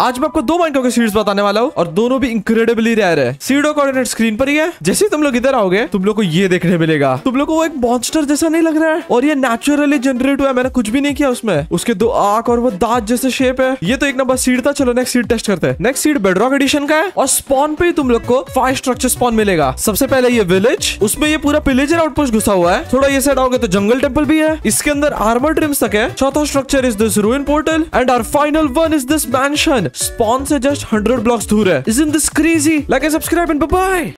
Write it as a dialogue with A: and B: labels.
A: आज मैं आपको दो माइनक्राफ्ट के सीड्स बताने वाला हूँ और दोनों भी इंक्रेडिबली रेयर है सीडो कोऑर्डिनेट स्क्रीन पर ही है जैसे ही तुम लोग इधर आओगे तुम लोग को ये देखने मिलेगा तुम लोग को वो एक मॉन्स्टर जैसा नहीं लग रहा है और ये नेचुरली जनरेट हुआ है मैंने कुछ भी नहीं किया उसमें उसके दो आंख और वो दांत जैसे शेप है ये तो एक नंबर सीड था चलो नेक्स्ट सीड टेस्ट करते हैं नेक्स्ट सीड बेडरॉक एडिशन का है और स्पॉन पे तुम लोग को फाइव स्ट्रक्चर स्पॉन मिलेगा सबसे पहले ये विलेज उसमें ये पूरा पिलेजर आउटपोस्ट घुसा हुआ है थोड़ा ये साइड आओगे तो जंगल टेम्पल भी है इसके अंदर आर्मर ट्रिम्स तक है चौथा structure is this ruin portal and our final one is this मैं spawn से जस्ट हंड्रेड ब्लॉक्स दूर है is in this crazy like and subscribe and bye